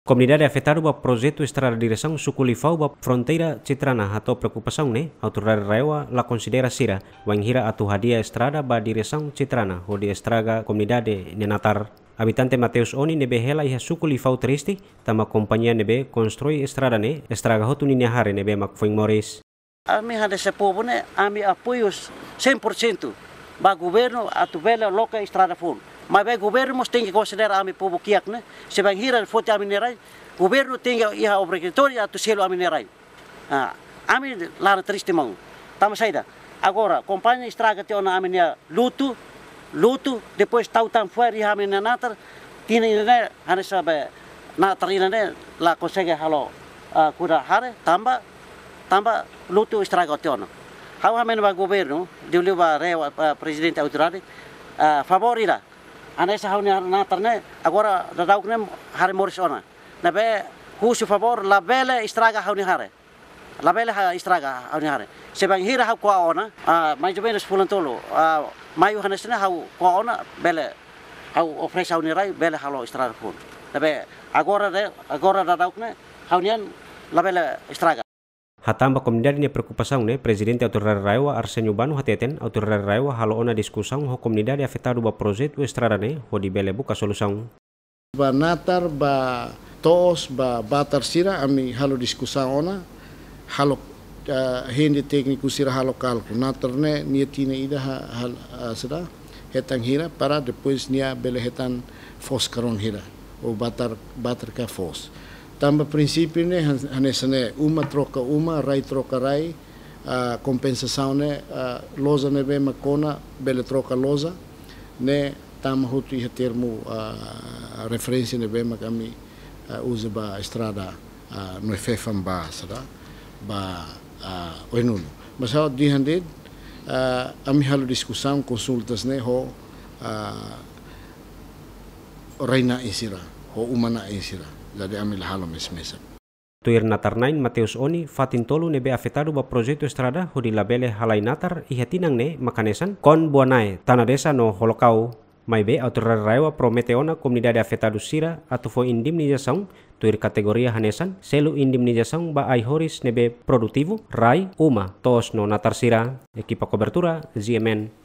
Comunidade afetada ba projeto estrada direção Sukulifau ba fronteira citrana atau preocupação ne autoridade rewa la considera sira wanghira atu hadia estrada ba direção citrana ou Estraga estraga comunidade nenatar habitante Mateus Oni nebe hela iha sukulifau triste tama ne nebe constrói estrada ne estraga hotu ne nebe makfoing Morris Ami hada sepobo ne ami apoios 100% ba governo atu bela loka estrada fundo Mas bem, o governo tem que considerar a povo que né? Se vai rir forte a minerai, o governo tem a obrigatória do selo a minerai. Ah, a mim lá triste mão. Estamos saída. Agora, companhia estraga te a minha luto, luto, depois tau tan fora e a minha natar, tinha né, a nessa natar ina né, lá consegue halo uh, ah, cura hare, tamba, tamba luto estraga te ona. Hau hamen wa governo, diu lewa ah, presidente autoridade, uh, ana sahau ni na tarne agora da dauk ne hare ona na be husu favor la bele istraga hau ni hare la bele ha istraga hau ni hare sebang hira hau kwa ona mai jome nes pulan tolo mai hu hanesne hau kwa ona bele hau ofre hau ni rai bele halo istraga pun na be agora de agora da dauk ne hau nian la bele istraga Hatamba comunidade ne preocupação, né? Presidente Autoridade Raiwa Arsenio Bano Hateten, Autoridade Raiwa halo ona discussão AFETA RUBA afetado WE projeto NE né? DI bele buka solução. Ba natar ba toos ba batar sira ami halo discussão ona halo uh, eh, hindi tekniku sira halo kalku natar ne niatina ida ha, hal uh, sada hetang hira para depois nia bele hetan fos karon hira o batar batar ka fos. Tamba princípio né, nessa né, uma troca uma, rai troca rai, a compensação né, a losa né bem macona, bela troca losa, né, tamba hutu ia termo a, referência né bem macami usa ba estrada a no efefam ba sada ba a oinuno. Mas ao de handed a ami halo discussão, consultas né, ho a reina insira, ho umana insira. da de amilhalom ismisa. Tuir er natarnain Mateus Oni fatintolu nebe afetado estrada hudi labele halai natar ihatinang makanesan kon buanae tanadesa no holokau maibe autoraraiwa prometeona comunidade afetado sira atufo indemnização tuir er kategoria hanesan selu indemnização ba aihoris nebe produtivo rai uma tos no natar sira cobertura ZMN.